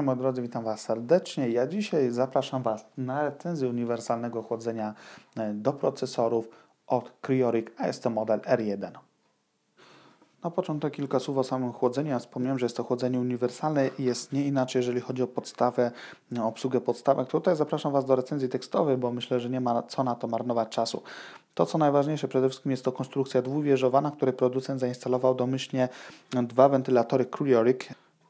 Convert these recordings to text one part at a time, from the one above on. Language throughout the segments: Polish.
Cześć moi drodzy, witam Was serdecznie. Ja dzisiaj zapraszam Was na recenzję uniwersalnego chłodzenia e, do procesorów od Cryoric, a jest to model R1. Na początek kilka słów o samym chłodzeniu. Ja wspomniałem, że jest to chłodzenie uniwersalne i jest nie inaczej, jeżeli chodzi o podstawę, e, obsługę podstawek. Tutaj zapraszam Was do recenzji tekstowej, bo myślę, że nie ma co na to marnować czasu. To, co najważniejsze przede wszystkim jest to konstrukcja dwuwieżowa, na której producent zainstalował domyślnie dwa wentylatory Cryoric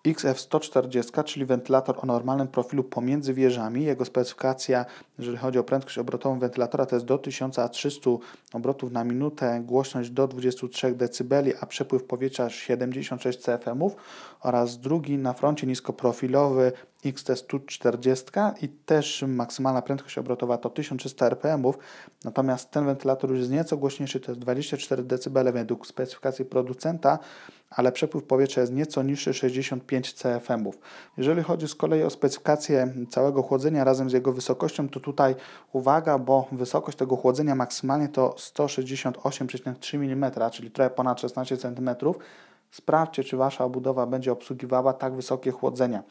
XF140, czyli wentylator o normalnym profilu pomiędzy wieżami. Jego specyfikacja, jeżeli chodzi o prędkość obrotową wentylatora, to jest do 1300 obrotów na minutę, głośność do 23 dB, a przepływ powietrza 76 cfm oraz drugi na froncie niskoprofilowy XT140 i też maksymalna prędkość obrotowa to 1300 rpm, natomiast ten wentylator już jest nieco głośniejszy, to jest 24 dB według specyfikacji producenta, ale przepływ powietrza jest nieco niższy 65 CFM. Jeżeli chodzi z kolei o specyfikację całego chłodzenia razem z jego wysokością, to tutaj uwaga, bo wysokość tego chłodzenia maksymalnie to 168,3 mm, czyli trochę ponad 16 cm. Sprawdźcie, czy Wasza obudowa będzie obsługiwała tak wysokie chłodzenia.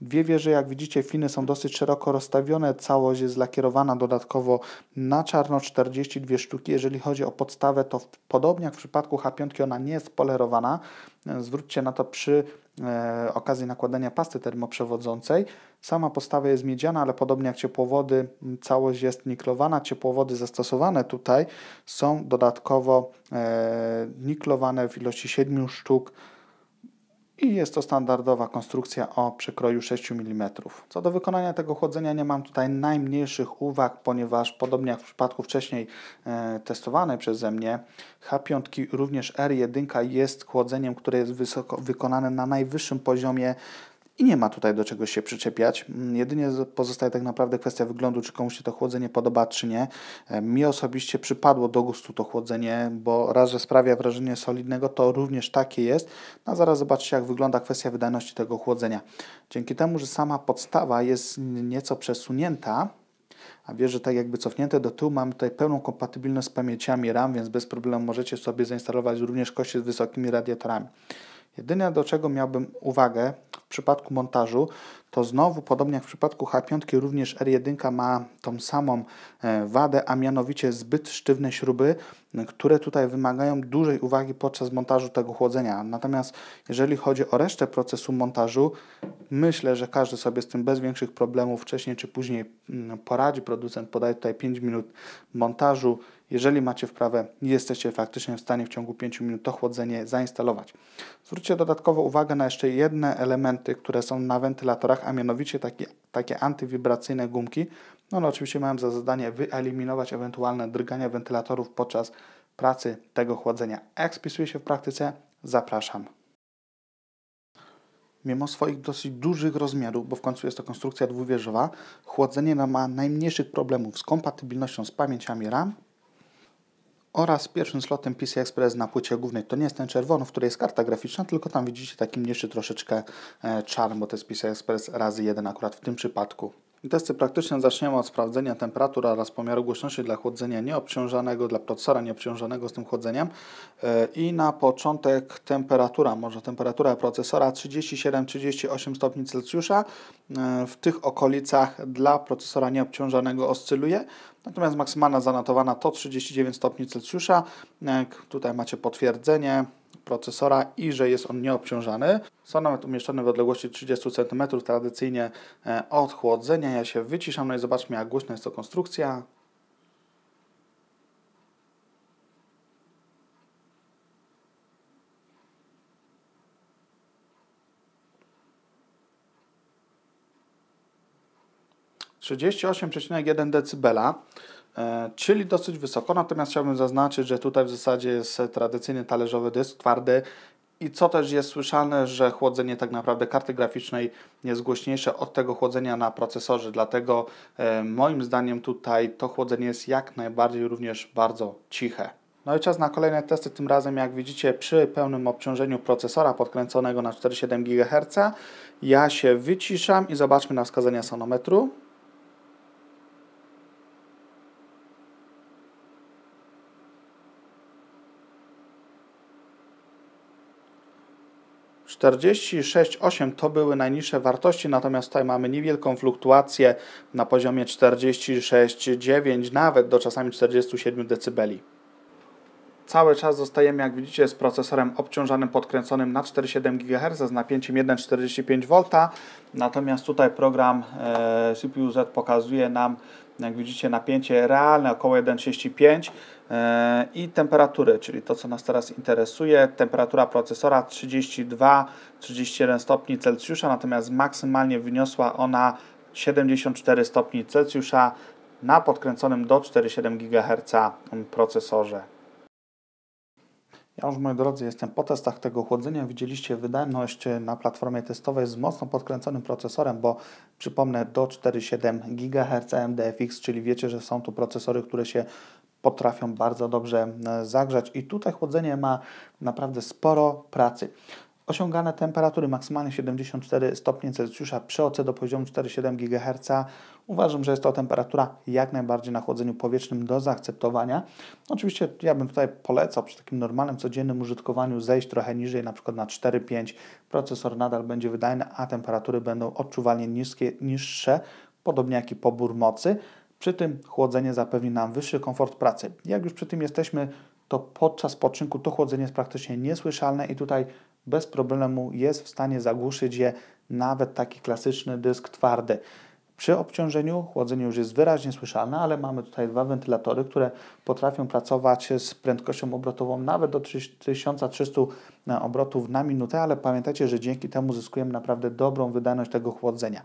Dwie wieże, jak widzicie, finy są dosyć szeroko rozstawione, całość jest lakierowana dodatkowo na czarno, 42 sztuki. Jeżeli chodzi o podstawę, to podobnie jak w przypadku H5 ona nie jest polerowana. E, zwróćcie na to przy e, okazji nakładania pasty termoprzewodzącej. Sama podstawa jest miedziana, ale podobnie jak ciepłowody, całość jest niklowana. Ciepłowody zastosowane tutaj są dodatkowo e, niklowane w ilości 7 sztuk i jest to standardowa konstrukcja o przekroju 6 mm. Co do wykonania tego chłodzenia nie mam tutaj najmniejszych uwag, ponieważ podobnie jak w przypadku wcześniej e, testowanej przeze mnie, H5 również R1 jest chłodzeniem, które jest wysoko, wykonane na najwyższym poziomie i nie ma tutaj do czego się przyczepiać. Mm, Jedynie pozostaje tak naprawdę kwestia wyglądu, czy komuś się to chłodzenie podoba, czy nie. E, mi osobiście przypadło do gustu to chłodzenie, bo raz, że sprawia wrażenie solidnego, to również takie jest. No a zaraz zobaczcie, jak wygląda kwestia wydajności tego chłodzenia. Dzięki temu, że sama podstawa jest nieco przesunięta, a wiesz, że tak jakby cofnięte do tyłu mamy tutaj pełną kompatybilność z pamięciami RAM, więc bez problemu możecie sobie zainstalować również kości z wysokimi radiatorami. Jedyne do czego miałbym uwagę w przypadku montażu, to znowu, podobnie jak w przypadku H5, również R1 ma tą samą e, wadę, a mianowicie zbyt sztywne śruby, które tutaj wymagają dużej uwagi podczas montażu tego chłodzenia. Natomiast jeżeli chodzi o resztę procesu montażu, myślę, że każdy sobie z tym bez większych problemów wcześniej czy później mm, poradzi. Producent podaje tutaj 5 minut montażu. Jeżeli macie wprawę, jesteście faktycznie w stanie w ciągu 5 minut to chłodzenie zainstalować. Zwróćcie dodatkowo uwagę na jeszcze jedne elementy, które są na wentylatorach, a mianowicie takie, takie antywibracyjne gumki. no, no oczywiście mają za zadanie wyeliminować ewentualne drgania wentylatorów podczas pracy tego chłodzenia. Jak spisuje się w praktyce? Zapraszam. Mimo swoich dosyć dużych rozmiarów, bo w końcu jest to konstrukcja dwuwieżowa, chłodzenie ma najmniejszych problemów z kompatybilnością z pamięciami RAM, oraz pierwszym slotem Pisa Express na płycie głównej. To nie jest ten czerwony, w której jest karta graficzna, tylko tam widzicie taki mniejszy troszeczkę e, czarny, bo to jest PCI Express razy jeden akurat w tym przypadku. Testy praktyczne zaczniemy od sprawdzenia temperatury oraz pomiaru głośności dla chłodzenia nieobciążanego, dla procesora nieobciążanego z tym chłodzeniem. E, I na początek temperatura, może temperatura procesora 37-38 stopni Celsjusza. E, w tych okolicach dla procesora nieobciążanego oscyluje. Natomiast maksymalna zanotowana to 39 stopni Celsjusza. E, tutaj macie potwierdzenie, procesora i że jest on nieobciążany. Są nawet umieszczone w odległości 30 cm tradycyjnie e, od chłodzenia. Ja się wyciszam, no i zobaczmy jak głośna jest to konstrukcja. Trzydzieści osiem przecinek jeden decybela. E, czyli dosyć wysoko. Natomiast chciałbym zaznaczyć, że tutaj w zasadzie jest tradycyjny talerzowy dysk twardy i co też jest słyszane, że chłodzenie tak naprawdę karty graficznej jest głośniejsze od tego chłodzenia na procesorze, dlatego e, moim zdaniem tutaj to chłodzenie jest jak najbardziej również bardzo ciche. No i czas na kolejne testy, tym razem jak widzicie przy pełnym obciążeniu procesora podkręconego na 4,7 GHz ja się wyciszam i zobaczmy na wskazania sonometru. 46,8 to były najniższe wartości, natomiast tutaj mamy niewielką fluktuację na poziomie 46,9, nawet do czasami 47 dB. Cały czas zostajemy, jak widzicie, z procesorem obciążanym, podkręconym na 4,7 GHz z napięciem 1,45 V, natomiast tutaj program e, CPU Z pokazuje nam, jak widzicie, napięcie realne około 1,35 V, E, i temperatury, czyli to, co nas teraz interesuje. Temperatura procesora 32-31 stopni Celsjusza, natomiast maksymalnie wyniosła ona 74 stopni Celsjusza na podkręconym do 4,7 GHz procesorze. Ja już, moi drodzy, jestem po testach tego chłodzenia. Widzieliście wydajność na platformie testowej z mocno podkręconym procesorem, bo przypomnę do 4,7 GHz MDFX, czyli wiecie, że są tu procesory, które się potrafią bardzo dobrze e, zagrzać i tutaj chłodzenie ma naprawdę sporo pracy. Osiągane temperatury maksymalnie 74 stopnie Celsjusza przy OC do poziomu 4,7 GHz uważam, że jest to temperatura jak najbardziej na chłodzeniu powietrznym do zaakceptowania. No, oczywiście ja bym tutaj polecał przy takim normalnym, codziennym użytkowaniu zejść trochę niżej, na przykład na 4,5. Procesor nadal będzie wydajny, a temperatury będą odczuwalnie niskie, niższe, podobnie jak i pobór mocy. Przy tym chłodzenie zapewni nam wyższy komfort pracy. Jak już przy tym jesteśmy, to podczas poczynku to chłodzenie jest praktycznie niesłyszalne i tutaj bez problemu jest w stanie zagłuszyć je nawet taki klasyczny dysk twardy. Przy obciążeniu chłodzenie już jest wyraźnie słyszalne, ale mamy tutaj dwa wentylatory, które potrafią pracować z prędkością obrotową nawet do 1300 e, obrotów na minutę, ale pamiętajcie, że dzięki temu zyskujemy naprawdę dobrą wydajność tego chłodzenia.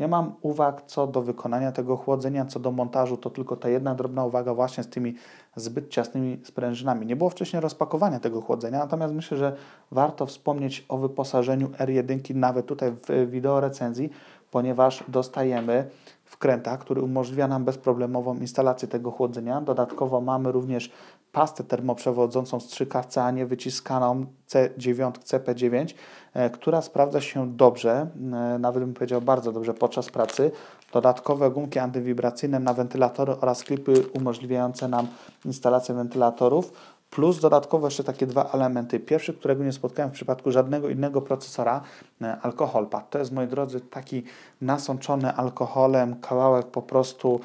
Nie mam uwag co do wykonania tego chłodzenia, co do montażu, to tylko ta jedna drobna uwaga właśnie z tymi zbyt ciasnymi sprężynami. Nie było wcześniej rozpakowania tego chłodzenia, natomiast myślę, że warto wspomnieć o wyposażeniu R1 nawet tutaj w wideo recenzji, ponieważ dostajemy wkręta, który umożliwia nam bezproblemową instalację tego chłodzenia. Dodatkowo mamy również pastę termoprzewodzącą strzykawce, a nie wyciskaną C9, CP9, e, która sprawdza się dobrze, e, nawet bym powiedział bardzo dobrze podczas pracy. Dodatkowe gumki antywibracyjne na wentylatory oraz klipy umożliwiające nam instalację wentylatorów. Plus dodatkowo jeszcze takie dwa elementy. Pierwszy, którego nie spotkałem w przypadku żadnego innego procesora, e, pad. To jest, moi drodzy, taki nasączony alkoholem kawałek po prostu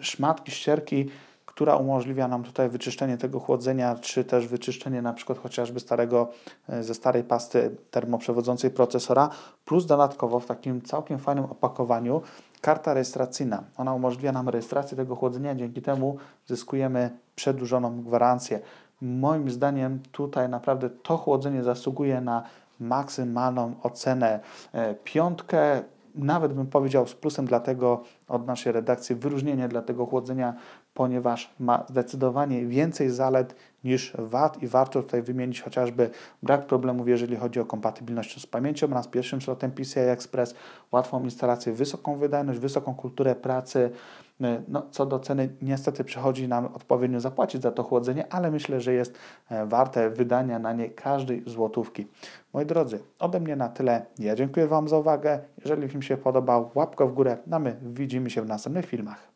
szmatki, ścierki, która umożliwia nam tutaj wyczyszczenie tego chłodzenia, czy też wyczyszczenie na przykład chociażby starego, e, ze starej pasty termoprzewodzącej procesora, plus dodatkowo w takim całkiem fajnym opakowaniu karta rejestracyjna. Ona umożliwia nam rejestrację tego chłodzenia, dzięki temu zyskujemy przedłużoną gwarancję. Moim zdaniem tutaj naprawdę to chłodzenie zasługuje na maksymalną ocenę e, piątkę, nawet bym powiedział z plusem, dlatego od naszej redakcji wyróżnienie dla tego chłodzenia, ponieważ ma zdecydowanie więcej zalet niż wad i warto tutaj wymienić chociażby brak problemów, jeżeli chodzi o kompatybilność z pamięcią oraz pierwszym slotem PCI Express, łatwą instalację, wysoką wydajność, wysoką kulturę pracy, E, no, co do ceny, niestety przychodzi nam odpowiednio zapłacić za to chłodzenie, ale myślę, że jest e, warte wydania na nie każdej złotówki. Moi drodzy, ode mnie na tyle. Ja dziękuję Wam za uwagę. Jeżeli film się podobał, łapka w górę. A no my widzimy się w następnych filmach.